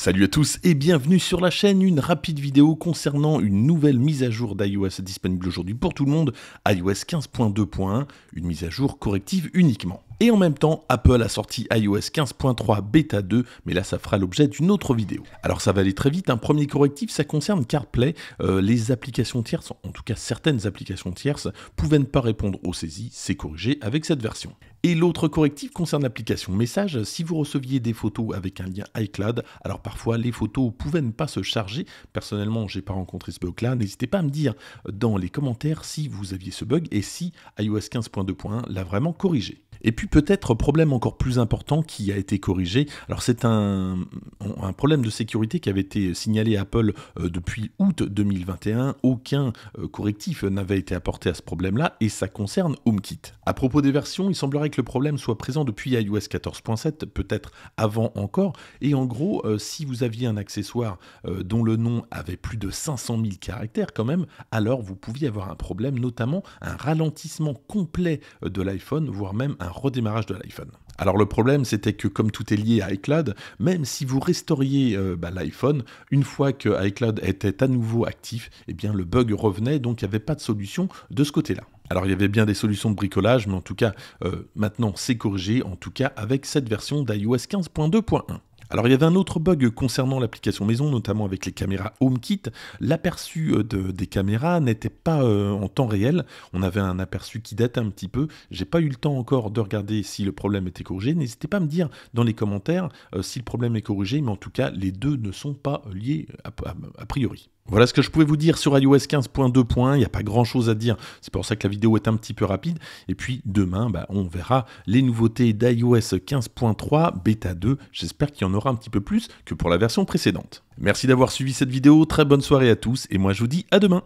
Salut à tous et bienvenue sur la chaîne, une rapide vidéo concernant une nouvelle mise à jour d'iOS disponible aujourd'hui pour tout le monde, iOS 15.2.1, une mise à jour corrective uniquement. Et en même temps, Apple a sorti iOS 15.3 Beta 2, mais là ça fera l'objet d'une autre vidéo. Alors ça va aller très vite, un premier correctif, ça concerne CarPlay. Euh, les applications tierces, en tout cas certaines applications tierces, pouvaient ne pas répondre aux saisies, c'est corrigé avec cette version. Et l'autre correctif concerne l'application Message. Si vous receviez des photos avec un lien iCloud, alors parfois les photos pouvaient ne pas se charger. Personnellement, j'ai pas rencontré ce bug-là. N'hésitez pas à me dire dans les commentaires si vous aviez ce bug et si iOS 15.2.1 l'a vraiment corrigé. Et puis peut-être problème encore plus important qui a été corrigé. Alors c'est un, problème de sécurité qui avait été signalé à Apple euh, depuis août 2021. Aucun euh, correctif n'avait été apporté à ce problème-là et ça concerne HomeKit. À propos des versions, il semblerait que le problème soit présent depuis iOS 14.7, peut-être avant encore. Et en gros, euh, si vous aviez un accessoire dont le nom avait plus de 500 000 caractères quand même, alors vous pouviez avoir un problème, notamment un ralentissement complet de l'iPhone, voire même un redémarrage de l'iPhone. Alors le problème, c'était que comme tout est lié à iCloud, même si vous restauriez euh, bah, l'iPhone, une fois que iCloud était à nouveau actif, eh bien le bug revenait, donc il n'y avait pas de solution de ce côté-là. Alors il y avait bien des solutions de bricolage, mais en tout cas, euh, maintenant c'est corrigé, en tout cas avec cette version d'iOS 15.2.1. Alors il y avait un autre bug concernant l'application maison, notamment avec les caméras HomeKit. L'aperçu euh, des caméras n'était pas euh, en temps réel. On avait un aperçu qui date un petit peu. J'ai pas eu le temps encore de regarder si le problème était corrigé. N'hésitez pas à me dire dans les commentaires euh, si le problème est corrigé, mais en tout cas les deux ne sont pas liés a priori. Voilà ce que je pouvais vous dire sur iOS 15.2. Il n'y a pas grand chose à dire. C'est pour ça que la vidéo est un petit peu rapide. Et puis demain, bah, on verra les nouveautés d'iOS 15.3, bêta 2. J'espère qu'il y en aura un petit peu plus que pour la version précédente. Merci d'avoir suivi cette vidéo. Très bonne soirée à tous. Et moi, je vous dis à demain.